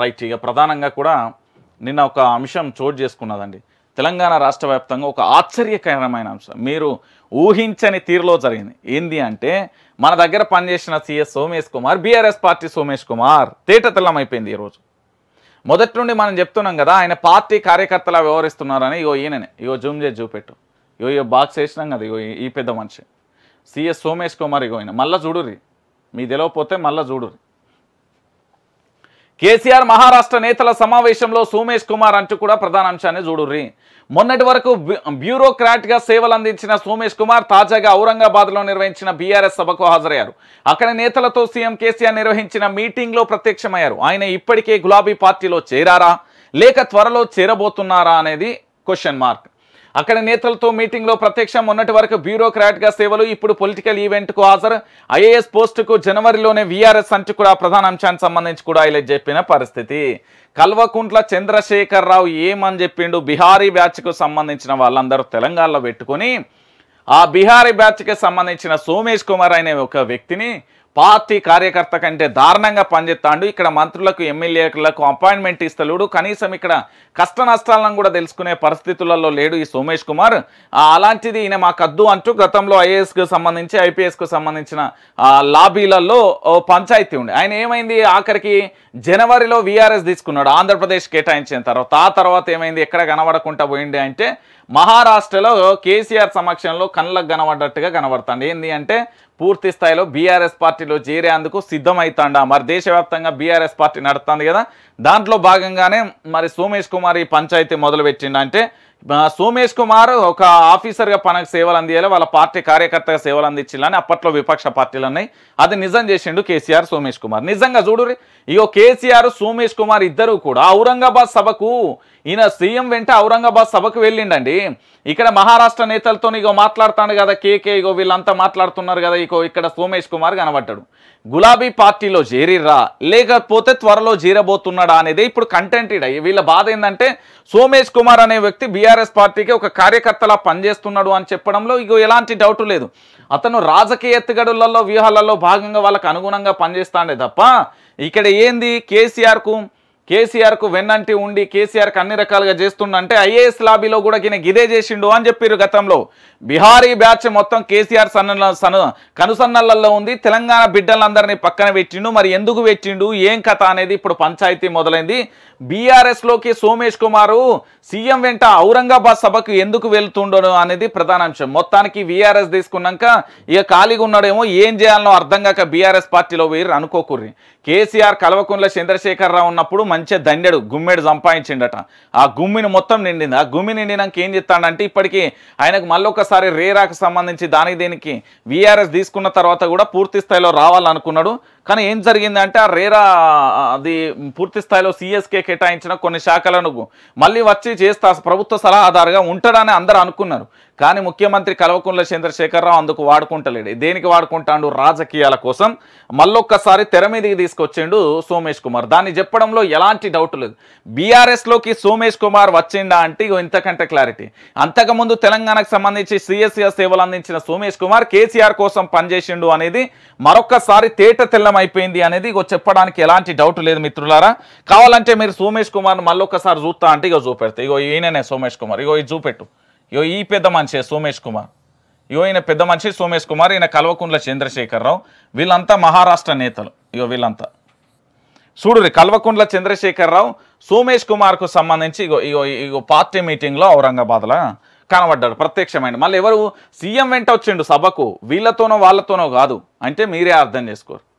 right ఇక ప్రధానంగా కూడా నిన్న ఒక అంశం చోటు చేసుకున్నదండి తెలంగాణ రాష్ట్ర వ్యాప్తంగా ఒక ఆశ్చర్యకరమైన అంశం మీరు ఊహించని తీరులో జరిగింది ఏంది అంటే మన దగ్గర పనిచేసిన CS Somesh Kumar BRS party Somesh Kumar తేట అయిపోయింది ఈరోజు మొదటి నుండి మనం చెప్తున్నాం కదా ఆయన పార్టీ కార్యకర్తలా వ్యవహరిస్తున్నారని ఇగో ఈయననే ఇగో జూమ్ చేసి చూపెట్టు ఇగో ఇగో బాక్స్ వేసినాం కదా ఇగో ఈ పెద్ద మనిషి సీఎస్ సోమేష్ కుమార్ ఇగో ఆయన మళ్ళీ చూడురి మీ తెలియకపోతే మళ్ళీ చూడురి కేసీఆర్ మహారాష్ట్ర నేతల సమావేశంలో సోమేష్ కుమార్ అంటూ కూడా ప్రధాన అంశాన్ని చూడుర్రి మొన్నటి వరకు బ్యూరోక్రాట్గా సేవలు అందించిన సోమేష్ కుమార్ తాజాగా ఔరంగాబాద్లో నిర్వహించిన బీఆర్ఎస్ సభకు హాజరయ్యారు అక్కడ నేతలతో సీఎం కేసీఆర్ నిర్వహించిన మీటింగ్లో ప్రత్యక్షమయ్యారు ఆయన ఇప్పటికే గులాబీ పార్టీలో చేరారా లేక త్వరలో చేరబోతున్నారా అనేది క్వశ్చన్ మార్క్ అక్కడ నేతలతో మీటింగ్లో ప్రత్యక్షం ఉన్నటి వరకు గా సేవలు ఇప్పుడు పొలిటికల్ కు హాజరు ఐఏఎస్ కు జనవరిలోనే వీఆర్ఎస్ అంటూ కూడా ప్రధాన అంశానికి సంబంధించి కూడా ఇలా చెప్పిన పరిస్థితి కల్వకుంట్ల చంద్రశేఖర్ రావు ఏమని చెప్పిండు బీహారీ బ్యాచ్కు సంబంధించిన వాళ్ళందరూ తెలంగాణలో పెట్టుకొని ఆ బీహారీ బ్యాచ్కి సంబంధించిన సోమేష్ కుమార్ అనే ఒక వ్యక్తిని పార్టీ కార్యకర్త కంటే దారుణంగా పనిచేస్తాడు ఇక్కడ మంత్రులకు ఎమ్మెల్యేలకు అపాయింట్మెంట్ ఇస్తలేడు కనీసం ఇక్కడ కష్ట నష్టాలను కూడా తెలుసుకునే పరిస్థితులలో లేడు ఈ సోమేష్ కుమార్ అలాంటిది ఈయన మా కద్దు అంటూ గతంలో ఐఏఎస్కు సంబంధించి ఐపీఎస్కు సంబంధించిన లాబీలలో పంచాయతీ ఉండే ఆయన ఏమైంది ఆఖరికి జనవరిలో వీఆర్ఎస్ తీసుకున్నాడు ఆంధ్రప్రదేశ్ కేటాయించిన తర్వాత ఆ తర్వాత ఏమైంది ఎక్కడ కనబడకుండా పోయింది అంటే మహారాష్ట్రలో కేసీఆర్ సమక్షంలో కళ్ళకు కనబడ్డట్టుగా కనబడతాడు ఏంది అంటే పూర్తి స్థాయిలో బీఆర్ఎస్ పార్టీలో చేరేందుకు సిద్ధమవుతాడ మరి దేశవ్యాప్తంగా బీఆర్ఎస్ పార్టీ నడుస్తుంది కదా దాంట్లో భాగంగానే మరి సోమేష్ కుమార్ ఈ పంచాయతీ మొదలుపెట్టిండే సోమేష్ కుమార్ ఒక ఆఫీసర్గా మనకు సేవలు అందియాలి వాళ్ళ పార్టీ కార్యకర్తగా సేవలు అందించాలని అప్పట్లో విపక్ష పార్టీలు ఉన్నాయి అది నిజం చేసిండు కేసీఆర్ సోమేష్ కుమార్ నిజంగా చూడు ఇగో కేసీఆర్ సోమేష్ కుమార్ ఇద్దరు కూడా ఔరంగాబాద్ సభకు ఈయన సీఎం వెంట ఔరంగాబాద్ సభకు వెళ్ళిండండి ఇక్కడ మహారాష్ట్ర నేతలతో ఇగో మాట్లాడుతాడు కదా కేకే ఇగో వీళ్ళంతా మాట్లాడుతున్నారు కదా ఇగో ఇక్కడ సోమేష్ కుమార్ కనబడ్డాడు గులాబీ పార్టీలో చేరిర్రా లేకపోతే త్వరలో చేరబోతున్నాడా అనేది ఇప్పుడు కంటెంట్ ఇడ వీళ్ళ బాధ ఏంటంటే సోమేష్ కుమార్ అనే వ్యక్తి బీఆర్ టీఆర్ఎస్ పార్టీకి ఒక కార్యకర్తలా పనిచేస్తున్నాడు అని చెప్పడంలో ఇక ఎలాంటి డౌట్ లేదు అతను రాజకీయ ఎత్తుగడులలో వ్యూహాలలో భాగంగా వాళ్ళకు అనుగుణంగా పనిచేస్తాడే తప్ప ఇక్కడ ఏంది కేసీఆర్కు కేసీఆర్కు వెన్నంటి ఉండి కు అన్ని రకాలుగా చేస్తుండంటే ఐఏఎస్ లాబీలో కూడా ఈయన గిదే చేసిండు అని చెప్పారు గతంలో బీహారీ బ్యాచ్ మొత్తం కేసీఆర్ సన్న సన కనుసన్నలలో ఉంది తెలంగాణ బిడ్డలందరినీ పక్కన పెట్టిండు మరి ఎందుకు పెట్టిండు ఏం కథ అనేది ఇప్పుడు పంచాయతీ మొదలైంది లోకి సోమేష్ కుమారు సీఎం వెంట ఔరంగాబాద్ సభకు ఎందుకు వెళ్తుండో అనేది ప్రధాన అంశం మొత్తానికి వీఆర్ఎస్ తీసుకున్నాక ఇక ఖాళీగా ఉన్నాడేమో ఏం చేయాలనో అర్థం కాక బీఆర్ఎస్ పార్టీలో వేరు అనుకోకుర్రి కేసీఆర్ కల్వకుంట్ల చంద్రశేఖరరావు ఉన్నప్పుడు మంచిగా దండెడు గుమ్మెడు సంపాదించిండట ఆ గుమ్మిని మొత్తం నిండింది ఆ గుమ్మి నిండినాక ఏం చెప్తాడంటే ఇప్పటికీ ఆయనకు మళ్ళొకసారి రేరాకు సంబంధించి దానికి దీనికి వీఆర్ఎస్ తీసుకున్న తర్వాత కూడా పూర్తి స్థాయిలో రావాలనుకున్నాడు కానీ ఏం జరిగిందంటే ఆ రేరా అది పూర్తి స్థాయిలో సిఎస్కే కేటాయించిన కొన్ని శాఖలను మళ్ళీ వచ్చి చేస్తా ప్రభుత్వ సలహాదారుగా ఉంటాడని అందరూ అనుకున్నారు కానీ ముఖ్యమంత్రి కల్వకుంట్ల చంద్రశేఖరరావు అందుకు వాడుకుంటలేడు దేనికి వాడుకుంటాడు రాజకీయాల కోసం మళ్ళొక్కసారి తెర మీదకి తీసుకొచ్చిండు సోమేష్ కుమార్ దాన్ని చెప్పడంలో ఎలాంటి డౌట్ లేదు బీఆర్ఎస్లోకి సోమేష్ కుమార్ వచ్చిండా అంటే ఇంతకంటే క్లారిటీ అంతకుముందు తెలంగాణకు సంబంధించి సిఎస్సిఆర్ సేవలు అందించిన సోమేష్ కుమార్ కేసీఆర్ కోసం పనిచేసిండు అనేది మరొక్కసారి తేట తెల్ల అయిపోయింది అనేది ఇక చెప్పడానికి ఎలాంటి డౌట్ లేదు మిత్రులారా కావాలంటే మీరు సోమేష్ మళ్ళీ మళ్ళొకసారి చూస్తా అంటే ఇక చూపెడతా ఇగో ఈయననే సోమేష్ కుమార్ ఇగో ఇది చూపెట్టు ఇగో ఈ పెద్ద మనిషి సోమేష్ కుమార్ ఇగో ఈయన పెద్ద మనిషి సోమేష్ కుమార్ ఈయన కల్వకుంట్ల చంద్రశేఖరరావు వీళ్ళంతా మహారాష్ట్ర నేతలు ఇగో వీళ్ళంతా చూడురి కల్వకుంట్ల చంద్రశేఖరరావు సోమేష్ కుమార్కు సంబంధించి ఇగో ఇగో ఇగో పార్టీ మీటింగ్లో ఔరంగాబాద్లో కనబడ్డాడు ప్రత్యక్షమైన మళ్ళీ ఎవరు సీఎం వెంట వచ్చిండు సభకు వీళ్ళతోనో వాళ్ళతోనో కాదు అంటే మీరే అర్థం చేసుకోరు